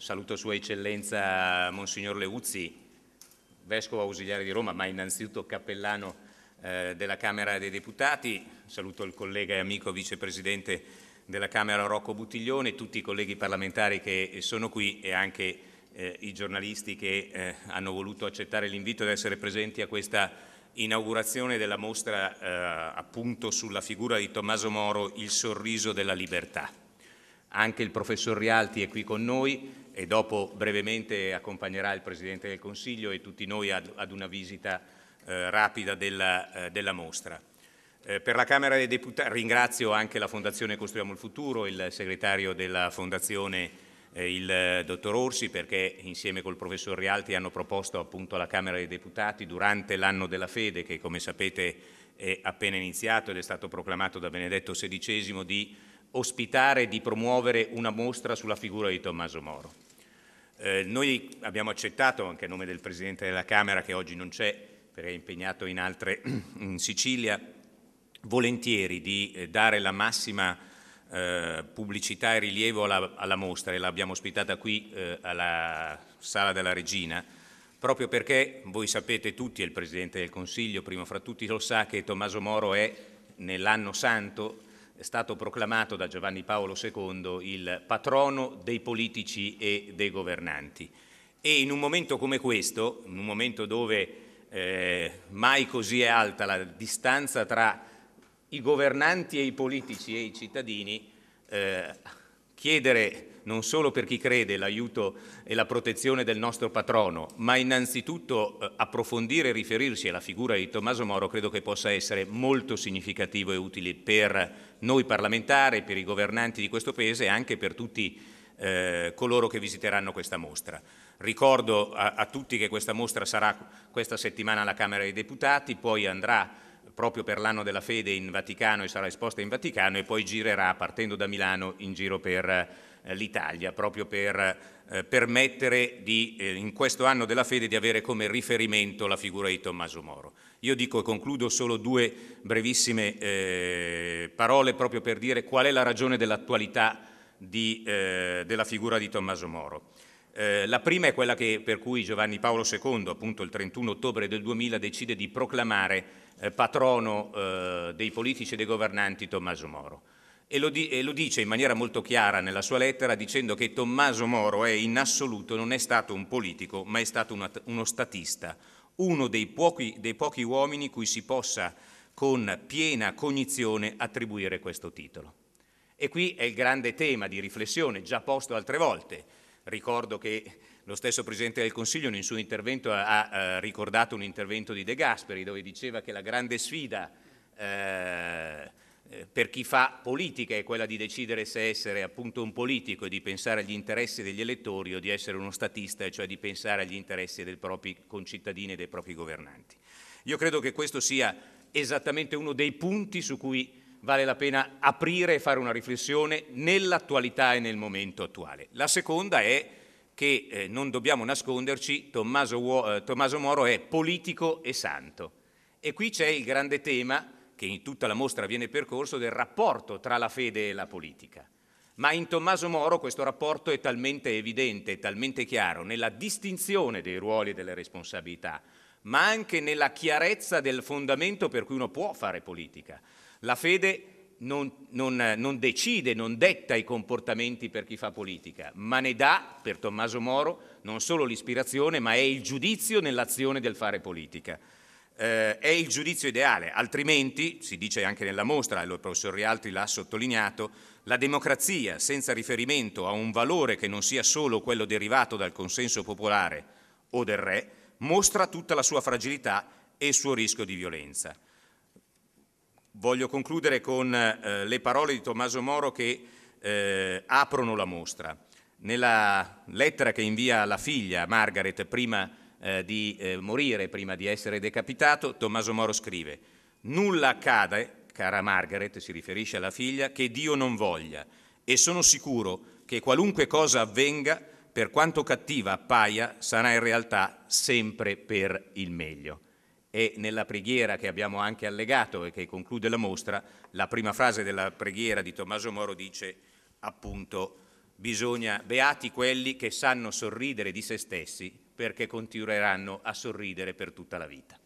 Saluto Sua Eccellenza Monsignor Leuzzi, Vescovo Ausiliare di Roma, ma innanzitutto Cappellano eh, della Camera dei Deputati. Saluto il collega e amico Vicepresidente della Camera Rocco Buttiglione, tutti i colleghi parlamentari che sono qui e anche eh, i giornalisti che eh, hanno voluto accettare l'invito ad essere presenti a questa inaugurazione della mostra eh, appunto sulla figura di Tommaso Moro, il sorriso della libertà. Anche il professor Rialti è qui con noi, e dopo brevemente accompagnerà il Presidente del Consiglio e tutti noi ad, ad una visita eh, rapida della, eh, della mostra. Eh, per la Camera dei Deputati ringrazio anche la Fondazione Costruiamo il Futuro, il segretario della Fondazione eh, il eh, dottor Orsi perché insieme col professor Rialti hanno proposto appunto alla Camera dei Deputati durante l'anno della fede che come sapete è appena iniziato ed è stato proclamato da Benedetto XVI di ospitare e di promuovere una mostra sulla figura di Tommaso Moro. Eh, noi abbiamo accettato, anche a nome del Presidente della Camera, che oggi non c'è perché è impegnato in altre in Sicilia, volentieri di eh, dare la massima eh, pubblicità e rilievo alla, alla mostra e l'abbiamo ospitata qui eh, alla Sala della Regina, proprio perché voi sapete tutti, e il Presidente del Consiglio primo fra tutti lo sa, che Tommaso Moro è nell'anno santo è stato proclamato da Giovanni Paolo II il patrono dei politici e dei governanti. E in un momento come questo, in un momento dove eh, mai così è alta la distanza tra i governanti e i politici e i cittadini, eh, chiedere non solo per chi crede l'aiuto e la protezione del nostro patrono, ma innanzitutto eh, approfondire e riferirsi alla figura di Tommaso Moro credo che possa essere molto significativo e utile per noi parlamentari, per i governanti di questo Paese e anche per tutti eh, coloro che visiteranno questa mostra. Ricordo a, a tutti che questa mostra sarà questa settimana alla Camera dei Deputati, poi andrà proprio per l'anno della fede in Vaticano e sarà esposta in Vaticano e poi girerà partendo da Milano in giro per eh, eh, l'Italia, proprio per eh, permettere di, eh, in questo anno della fede di avere come riferimento la figura di Tommaso Moro. Io dico e concludo solo due brevissime parole proprio per dire qual è la ragione dell'attualità di, della figura di Tommaso Moro. la prima è quella che, per cui Giovanni Paolo II, appunto il 31 ottobre del 2000, decide di proclamare patrono dei politici e dei governanti Tommaso Moro e lo, di- e lo, dice in maniera molto chiara nella sua lettera dicendo che Tommaso Moro è in assoluto non è stato un politico, ma è stato una, uno statista, uno dei pochi, dei pochi uomini cui si possa con piena cognizione attribuire questo titolo. E qui è il grande tema di riflessione già posto altre volte. Ricordo che lo stesso Presidente del Consiglio nel suo intervento ha, ha eh, ricordato un intervento di De Gasperi dove diceva che la grande sfida eh, eh, per chi fa politica è quella di decidere se essere appunto un politico e di pensare agli interessi degli elettori o di essere uno statista, cioè di pensare agli interessi dei propri concittadini e dei propri governanti. Io credo che questo sia esattamente uno dei punti su cui vale la pena aprire e fare una riflessione nell'attualità e nel momento attuale. La seconda è che eh, non dobbiamo nasconderci, Tommaso, Uo- eh, Tommaso Moro è politico e santo. E qui c'è il grande tema che in tutta la mostra viene percorso, del rapporto tra la fede e la politica. Ma in Tommaso Moro questo rapporto è talmente evidente, è talmente chiaro, nella distinzione dei ruoli e delle responsabilità, ma anche nella chiarezza del fondamento per cui uno può fare politica. La fede non, non, non decide, non detta i comportamenti per chi fa politica, ma ne dà, per Tommaso Moro, non solo l'ispirazione, ma è il giudizio nell'azione del fare politica eh, è il giudizio ideale, altrimenti, si dice anche nella mostra, e il professor Rialti l'ha sottolineato, la democrazia senza riferimento a un valore che non sia solo quello derivato dal consenso popolare o del re, mostra tutta la sua fragilità e il suo rischio di violenza. Voglio concludere con eh, le parole di Tommaso Moro che eh, aprono la mostra. Nella lettera che invia alla figlia Margaret prima eh, di eh, morire prima di essere decapitato, Tommaso Moro scrive, nulla accade, cara Margaret, si riferisce alla figlia, che Dio non voglia e sono sicuro che qualunque cosa avvenga, per quanto cattiva appaia, sarà in realtà sempre per il meglio. E nella preghiera che abbiamo anche allegato e che conclude la mostra, la prima frase della preghiera di Tommaso Moro dice appunto bisogna beati quelli che sanno sorridere di se stessi perché continueranno a sorridere per tutta la vita.